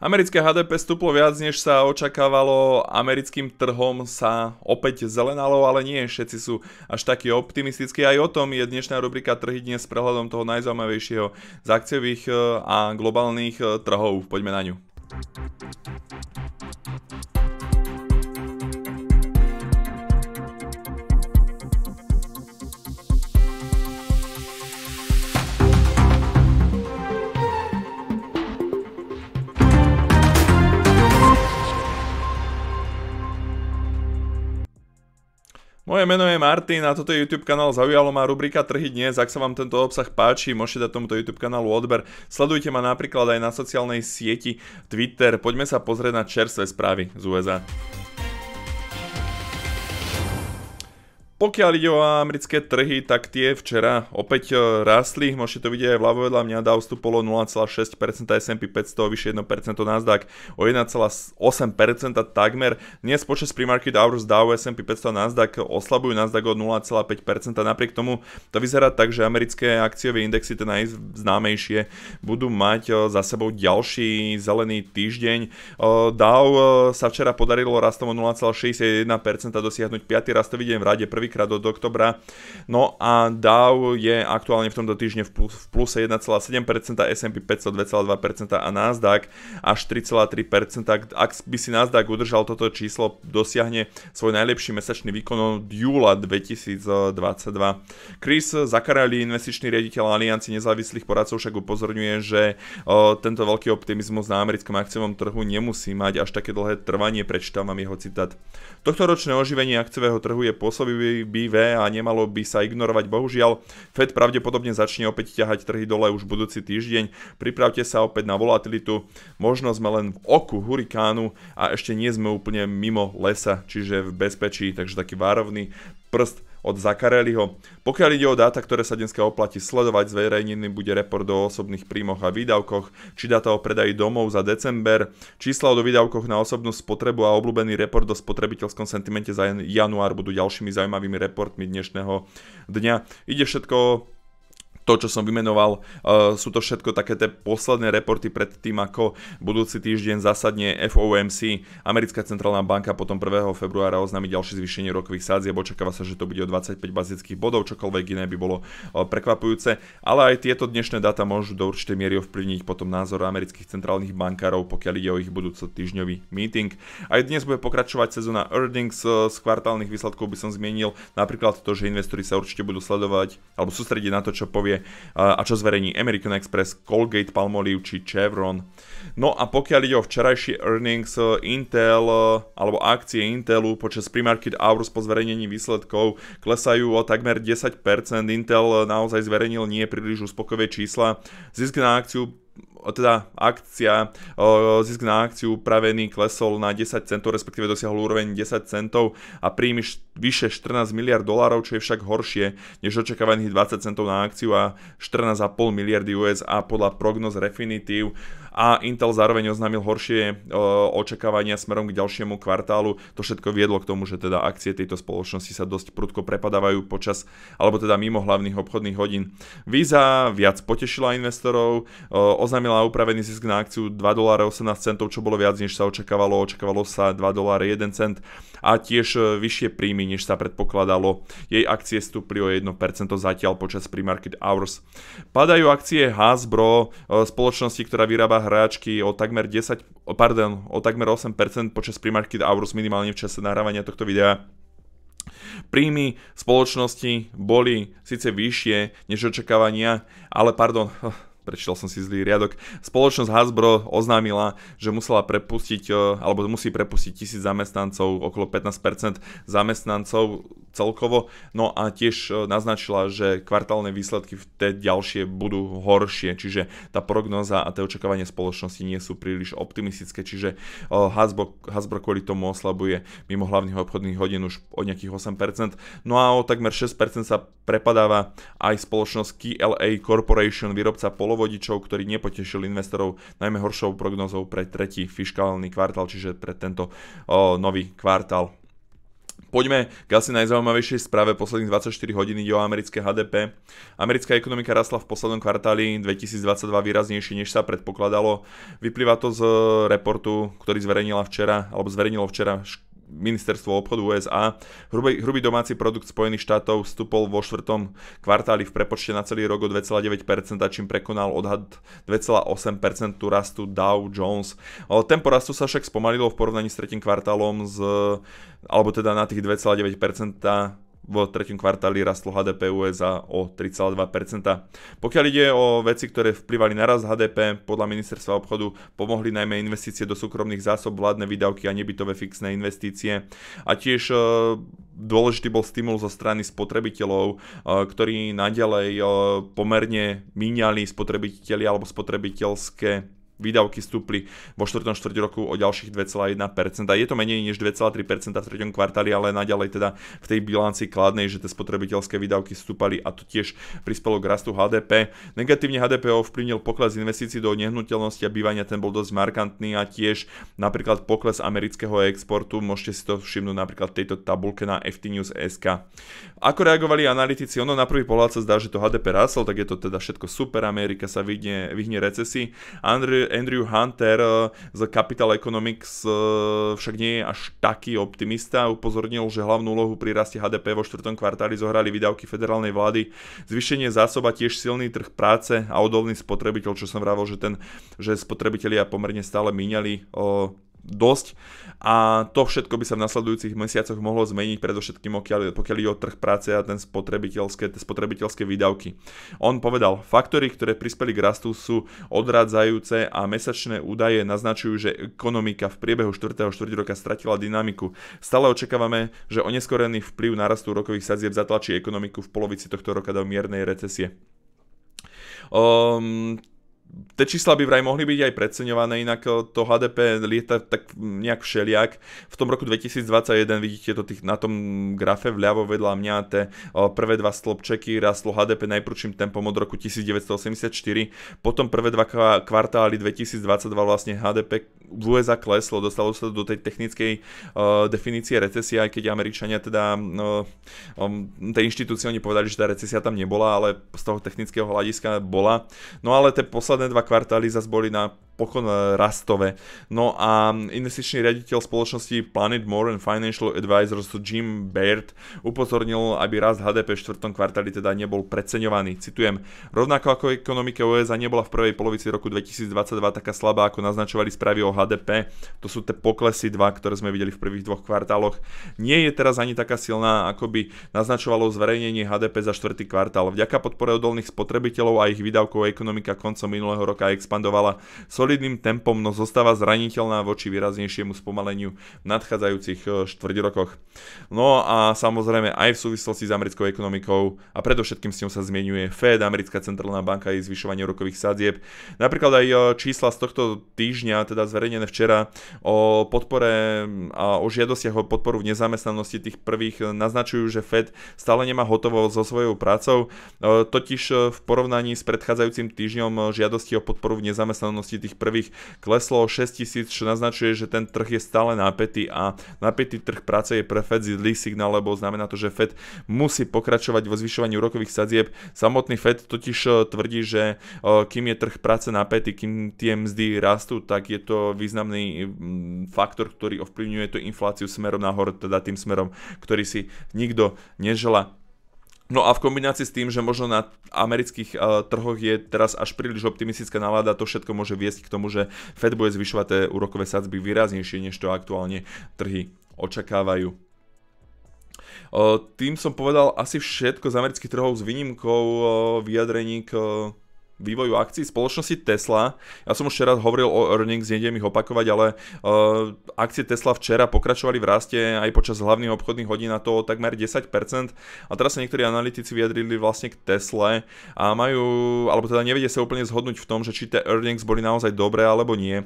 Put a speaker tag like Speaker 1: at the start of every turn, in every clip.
Speaker 1: Americké HDP stúplo viac, než sa očakávalo, americkým trhom sa opäť zelenalo, ale nie všetci sú až takí optimistickí. Aj o tom je dnešná rubrika Trhy dnes s prehľadom toho najzaujímavejšieho z akciových eh, a globálnych eh, trhov. Poďme na ňu. Moje meno je Martin a toto je YouTube kanál Zaujalo ma rubrika Trhy dnes. Ak sa vám tento obsah páči, môžete dať tomuto YouTube kanálu odber. Sledujte ma napríklad aj na sociálnej sieti Twitter. Poďme sa pozrieť na čerstvé správy z USA. Pokiaľ ide o americké trhy, tak tie včera opäť e, rástli. Môžete to vidieť aj vľavo vedľa mňa. Dow vstúpolo 0,6% S&P 500, vyššie 1% Nasdaq o 1,8% takmer. Dnes počas pre-market hours Dow S&P 500 a Nasdaq oslabujú Nasdaq o 0,5%. Napriek tomu to vyzerá tak, že americké akciové indexy, tie najznámejšie, budú mať e, za sebou ďalší zelený týždeň. E, Dow sa včera podarilo rastom o 0,61% dosiahnuť 5. rastový deň v rade prvý prvýkrát od oktobra. No a Dow je aktuálne v tomto týždne v pluse 1,7%, S&P 500 2,2% a Nasdaq až 3,3%. Ak by si Nasdaq udržal toto číslo, dosiahne svoj najlepší mesačný výkon od júla 2022. Chris Zakarali, investičný riaditeľ Alianci nezávislých poradcov, však upozorňuje, že o, e, tento veľký optimizmus na americkom akciovom trhu nemusí mať až také dlhé trvanie, prečítam vám jeho citát. Tohto ročné oživenie akciového trhu je pôsobivý pôsobivé a nemalo by sa ignorovať. Bohužiaľ, Fed pravdepodobne začne opäť ťahať trhy dole už budúci týždeň. Pripravte sa opäť na volatilitu. Možno sme len v oku hurikánu a ešte nie sme úplne mimo lesa, čiže v bezpečí, takže taký várovný prst od Zakareliho. Pokiaľ ide o dáta, ktoré sa dneska oplatí sledovať, zverejnený bude report o osobných príjmoch a výdavkoch, či dáta o predaji domov za december, čísla o výdavkoch na osobnú spotrebu a obľúbený report o spotrebiteľskom sentimente za január budú ďalšími zaujímavými reportmi dnešného dňa. Ide všetko to, čo som vymenoval, eh, sú to všetko také tie posledné reporty pred tým, ako budúci týždeň zasadne FOMC. Americká centrálna banka potom 1. februára oznámi ďalšie zvýšenie rokových sádzieb. Očakáva sa, že to bude o 25 bazických bodov, čokoľvek iné by bolo eh, prekvapujúce. Ale aj tieto dnešné dáta môžu do určitej miery ovplyvniť potom názor amerických centrálnych bankárov, pokiaľ ide o ich budúco týždňový meeting. Aj dnes bude pokračovať sezóna earnings. Eh, z kvartálnych výsledkov by som zmienil napríklad to, že investori sa určite budú sledovať alebo sústrediť na to, čo povie a čo zverejní American Express, Colgate, Palmolive či Chevron. No a pokiaľ ide o včerajší earnings eh, Intel eh, alebo akcie Intelu počas pre-market hours po zverejnení výsledkov klesajú o takmer 10%. Intel eh, naozaj zverejnil nie príliš uspokové čísla. Zisk na akciu teda akcia, zisk na akciu upravený klesol na 10 centov, respektíve dosiahol úroveň 10 centov a príjmy vyše 14 miliard dolárov, čo je však horšie než očakávaných 20 centov na akciu a 14,5 miliardy USA podľa prognoz Refinitiv a Intel zároveň oznámil horšie očakávania smerom k ďalšiemu kvartálu. To všetko viedlo k tomu, že teda akcie tejto spoločnosti sa dosť prudko prepadávajú počas, alebo teda mimo hlavných obchodných hodín. Visa viac potešila investorov, oznámil zaznamenala upravený zisk na akciu 2 dolára, 18 centov, čo bolo viac, než sa očakávalo. Očakávalo sa 2 dolára 1 cent a tiež e, vyššie príjmy, než sa predpokladalo. Jej akcie stúpli o 1% zatiaľ počas pre-market hours. Padajú akcie Hasbro, e, spoločnosti, ktorá vyrába hráčky o takmer 10, pardon, o takmer 8% počas pre-market hours minimálne v čase nahrávania tohto videa. Príjmy spoločnosti boli síce vyššie než očakávania, ale pardon, prečítal som si zlý riadok. Spoločnosť Hasbro oznámila, že musela prepustiť, e, alebo musí prepustiť tisíc zamestnancov, okolo 15% zamestnancov celkovo. No a tiež e, naznačila, že kvartálne výsledky v té ďalšie budú horšie, čiže tá prognoza a tie očakávania spoločnosti nie sú príliš optimistické, čiže e, Hasbro, Hasbro kvôli tomu oslabuje mimo hlavných obchodných hodín už o nejakých 8%. No a o takmer 6% sa prepadáva aj spoločnosť KLA Corporation, výrobca polovodičov, ktorý nepotešil investorov najmä horšou prognozou pre tretí fiskálny kvartál, čiže pre tento o, e, nový kvartál. Poďme k asi najzaujímavejšej správe posledných 24 hodín ide o americké HDP. Americká ekonomika rastla v poslednom kvartáli 2022 výraznejšie, než sa predpokladalo. Vyplýva to z reportu, ktorý zverejnila včera, alebo zverejnilo včera ministerstvo obchodu USA. Hrubý, hrubý domáci produkt Spojených štátov vstúpol vo štvrtom kvartáli v prepočte na celý rok o 2,9%, čím prekonal odhad 2,8% rastu Dow Jones. Tempo rastu sa však spomalilo v porovnaní s tretím kvartálom z, alebo teda na tých 2,9% v tretom kvartáli rastlo HDP USA o 3,2%. Pokiaľ ide o veci, ktoré vplyvali na rast HDP, podľa ministerstva obchodu pomohli najmä investície do súkromných zásob, vládne výdavky a nebytové fixné investície. A tiež e, dôležitý bol stimul zo strany spotrebiteľov, e, ktorí naďalej e, pomerne míňali spotrebiteľi alebo spotrebiteľské výdavky stúpli vo 4. čtvrť roku o ďalších 2,1%. Je to menej než 2,3% v 3. kvartáli, ale naďalej teda v tej bilanci kladnej, že tie spotrebiteľské výdavky stúpali a to tiež prispelo k rastu HDP. Negatívne HDP ovplyvnil pokles investícií do nehnuteľnosti a bývania, ten bol dosť markantný a tiež napríklad pokles amerického exportu, môžete si to všimnúť napríklad tejto tabulke na FTNews.sk. Ako reagovali analytici? Ono na prvý pohľad sa zdá, že to HDP rastlo, tak je to teda všetko super, Amerika sa vyhne, vyhne recesii. Andrej Andrew Hunter eh, z Capital Economics eh, však nie je až taký optimista. Upozornil, že hlavnú úlohu pri raste HDP vo štvrtom kvartáli zohrali výdavky federálnej vlády, zvýšenie zásoba tiež silný trh práce a odolný spotrebiteľ, čo som vravil, že, ten, že spotrebitelia pomerne stále míňali eh, dosť a to všetko by sa v nasledujúcich mesiacoch mohlo zmeniť, predovšetkým pokiaľ, pokiaľ ide o trh práce a ten spotrebiteľské, spotrebiteľské výdavky. On povedal, faktory, ktoré prispeli k rastu sú odradzajúce a mesačné údaje naznačujú, že ekonomika v priebehu 4. 4 roka stratila dynamiku. Stále očakávame, že oneskorený vplyv narastu rokových sadzieb zatlačí ekonomiku v polovici tohto roka do miernej recesie. Um, tie čísla by vraj mohli byť aj preceňované, inak eh, to HDP lieta tak nejak všeliak. V tom roku 2021 vidíte to tých, na tom grafe vľavo vedľa mňa tie eh, prvé dva slobčeky rastlo HDP najprúčším tempom od roku 1984, potom prvé dva kvartály 2022 vlastne HDP v USA kleslo, dostalo sa do tej technickej uh, definície recesie, aj keď Američania teda, uh, um, tej inštitúcii oni povedali, že tá recesia tam nebola, ale z toho technického hľadiska bola. No ale tie posledné dva kvartály zase boli na pokon e, rastové. No a investičný riaditeľ spoločnosti Planet More and Financial Advisors Jim Baird upozornil, aby rast HDP v štvrtom kvartáli teda nebol preceňovaný. Citujem, rovnako ako ekonomika USA nebola v prvej polovici roku 2022 taká slabá, ako naznačovali správy o HDP. To sú tie poklesy dva, ktoré sme videli v prvých dvoch kvartáloch. Nie je teraz ani taká silná, ako by naznačovalo zverejnenie HDP za štvrtý kvartál. Vďaka podpore odolných spotrebiteľov a ich výdavkov ekonomika koncom minulého roka expandovala. Solid solidným tempom, no zostáva zraniteľná voči výraznejšiemu spomaleniu v nadchádzajúcich eh, štvrť rokoch. No a samozrejme aj v súvislosti s americkou ekonomikou a predovšetkým s ňou sa zmienuje Fed, americká centrálna banka i zvyšovanie rokových sadzieb. Napríklad aj eh, čísla z tohto týždňa, teda zverejnené včera, o podpore mm, a o žiadostiach o podporu v nezamestnanosti tých prvých eh, naznačujú, že Fed stále nemá hotovo so svojou prácou, totiž v porovnaní s predchádzajúcim týždňom žiadosti o podporu v nezamestnanosti tých tých prvých kleslo o 6000, čo naznačuje, že ten trh je stále napätý a napätý trh práce je pre Fed zlý signál, lebo znamená to, že Fed musí pokračovať vo zvyšovaní úrokových sadzieb. Samotný Fed totiž eh, tvrdí, že eh, kým je trh práce napätý, kým tie mzdy rastú, tak je to významný mm, faktor, ktorý ovplyvňuje tú infláciu smerom nahor, teda tým smerom, ktorý si nikto neželá. No a v kombinácii s tým, že možno na amerických eh, trhoch je teraz až príliš optimistická nálada, to všetko môže viesť k tomu, že Fed bude zvyšovať tie úrokové sadzby výraznejšie, než to aktuálne trhy očakávajú. Eh, tým som povedal asi všetko z amerických trhov s výnimkou eh, vyjadrení k vývoju akcií spoločnosti Tesla. Ja som už včera hovoril o earnings, nejdem ich opakovať, ale uh, akcie Tesla včera pokračovali v raste aj počas hlavných obchodných hodín na to takmer 10%. A teraz sa niektorí analytici vyjadrili vlastne k Tesle a majú, alebo teda nevedia sa úplne zhodnúť v tom, že či tie earnings boli naozaj dobré alebo nie.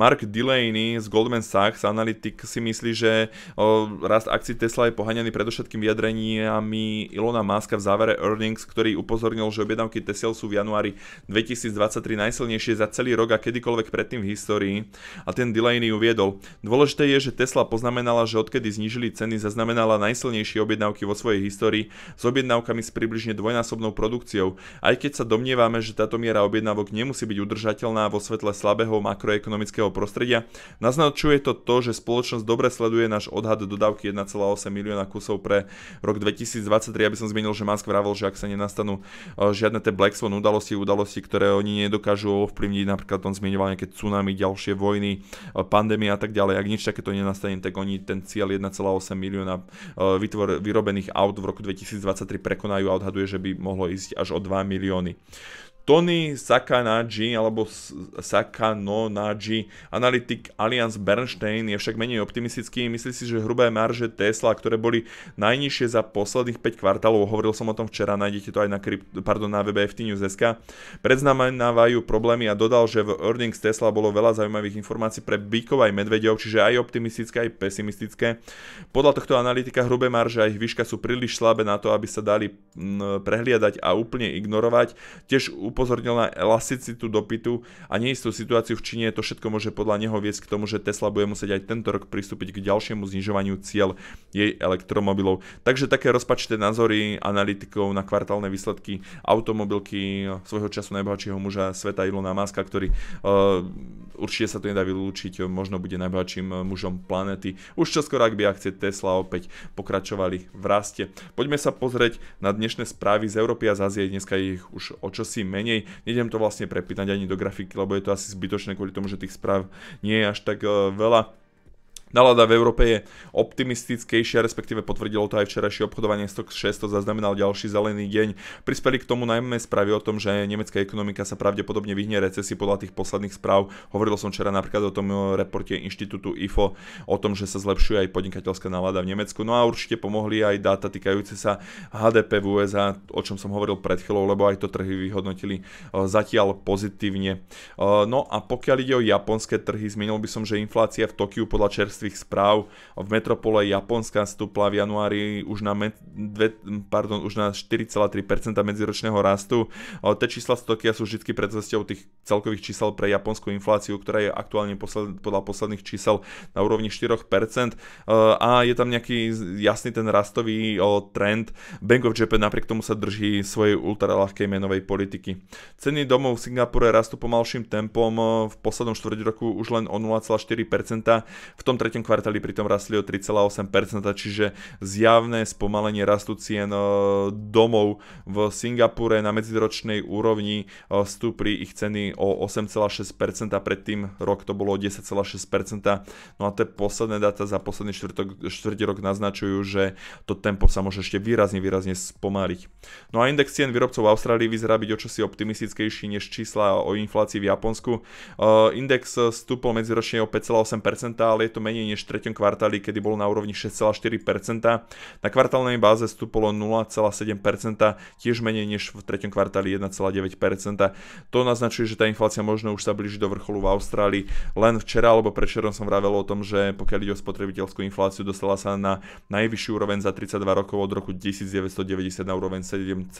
Speaker 1: Mark Delaney z Goldman Sachs, analytik, si myslí, že uh, rast akcií Tesla je pohaňaný predovšetkým vyjadreniami Ilona Maska v závere earnings, ktorý upozornil, že objednávky Tesla sú v januári 2023 najsilnejšie za celý rok a kedykoľvek predtým v histórii a ten Delaney uviedol. Dôležité je, že Tesla poznamenala, že odkedy znížili ceny, zaznamenala najsilnejšie objednávky vo svojej histórii s objednávkami s približne dvojnásobnou produkciou. Aj keď sa domnievame, že táto miera objednávok nemusí byť udržateľná vo svetle slabého makroekonomického prostredia, naznačuje to to, že spoločnosť dobre sleduje náš odhad dodávky 1,8 milióna kusov pre rok 2023, aby som zmenil, že Musk vravel, že ak sa nenastanú eh, žiadne tie Black Swan udalosti, udalosti udalosti, ktoré oni nedokážu ovplyvniť, napríklad on zmiňoval nejaké tsunami, ďalšie vojny, e, pandémie a tak ďalej. Ak nič takéto nenastane, tak oni ten cieľ 1,8 milióna e, vytvor, vyrobených aut v roku 2023 prekonajú a odhaduje, že by mohlo ísť až o 2 milióny. Tony Sakanaji alebo Sakanonaji, analytik Allianz Bernstein, je však menej optimistický. Myslí si, že hrubé marže Tesla, ktoré boli najnižšie za posledných 5 kvartálov, hovoril som o tom včera, nájdete to aj na, krypt, pardon, na webe FTNews.sk, predznamenávajú problémy a dodal, že v earnings Tesla bolo veľa zaujímavých informácií pre bíkov aj medvedov, čiže aj optimistické, aj pesimistické. Podľa tohto analytika hrubé marže a ich výška sú príliš slabé na to, aby sa dali prehliadať a úplne ignorovať. Tiež úplne upozornil na elasticitu dopytu a neistú situáciu v Číne, to všetko môže podľa neho viesť k tomu, že Tesla bude musieť aj tento rok pristúpiť k ďalšiemu znižovaniu cieľ jej elektromobilov. Takže také rozpačité názory analytikov na kvartálne výsledky automobilky eh, svojho času najbohatšieho muža sveta Ilona Maska, ktorý uh, určite sa to nedá vylúčiť, eh, možno bude najbohatším mužom planety. Už čoskoro, ak by akcie Tesla opäť pokračovali v raste. Poďme sa pozrieť na dnešné správy z Európy a z Azie. dneska ich už o čosi menej menej. Nedem to vlastne prepýtať ani do grafiky, lebo je to asi zbytočné kvôli tomu, že tých správ nie je až tak e, veľa. Nalada v Európe je optimistickejšia, respektíve potvrdilo to aj včerajšie obchodovanie Stock 600 zaznamenal ďalší zelený deň. Prispeli k tomu najmä správy o tom, že nemecká ekonomika sa pravdepodobne vyhne recesii podľa tých posledných správ. Hovoril som včera napríklad o tom reporte Inštitútu IFO o tom, že sa zlepšuje aj podnikateľská nálada v Nemecku. No a určite pomohli aj dáta týkajúce sa HDP v USA, o čom som hovoril pred chvíľou, lebo aj to trhy vyhodnotili e, zatiaľ pozitívne. E, no a pokiaľ ide o japonské trhy, zmenil by som, že inflácia v Tokiu podľa čerstv čerstvých správ v metropole Japonska stúpla v januári už na, med, dve, pardon, už na 4,3% medziročného rastu. Tie čísla z Tokia sú vždy predzvesťou tých celkových čísel pre japonskú infláciu, ktorá je aktuálne posled, podľa posledných čísel na úrovni 4% e, a je tam nejaký jasný ten rastový trend. Bank of Japan napriek tomu sa drží svojej ultraľahkej menovej politiky. Ceny domov v Singapúre rastú pomalším tempom, e, v poslednom 4 roku už len o 0,4%, v tom tretom kvartáli pritom rastli o 3,8%, čiže zjavné spomalenie rastu cien e, domov v Singapúre na medziročnej úrovni e, stúpli ich ceny o 8,6%, predtým rok to bolo 10,6%. No a tie posledné data za posledný štvrtok, štvrtý rok naznačujú, že to tempo sa môže ešte výrazne, výrazne spomaliť. No a index cien výrobcov v Austrálii vyzerá byť očosi optimistickejší než čísla o inflácii v Japonsku. Uh, index stúpol medziročne o 5,8%, ale je to menej menej než v treťom kvartáli, kedy bolo na úrovni 6,4%. Na kvartálnej báze stúpolo 0,7%, tiež menej než v treťom kvartáli 1,9%. To naznačuje, že tá inflácia možno už sa blíži do vrcholu v Austrálii. Len včera alebo predšerom som vravel o tom, že pokiaľ ide o spotrebiteľskú infláciu, dostala sa na najvyšší úroveň za 32 rokov od roku 1990 na úroveň 7,8%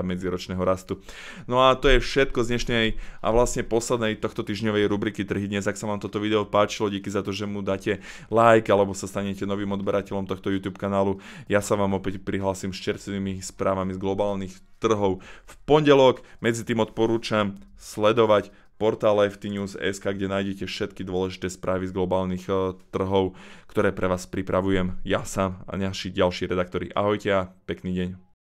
Speaker 1: medziročného rastu. No a to je všetko z dnešnej a vlastne poslednej tohto týždňovej rubriky Trhy dnes. Ak sa vám toto video páčilo, díky za to, že že mu dáte like alebo sa stanete novým odberateľom tohto YouTube kanálu. Ja sa vám opäť prihlasím s čerstvými správami z globálnych trhov v pondelok. Medzi tým odporúčam sledovať portál FTNews.sk, kde nájdete všetky dôležité správy z globálnych e, trhov, ktoré pre vás pripravujem ja sám a naši ďalší redaktori. Ahojte a pekný deň.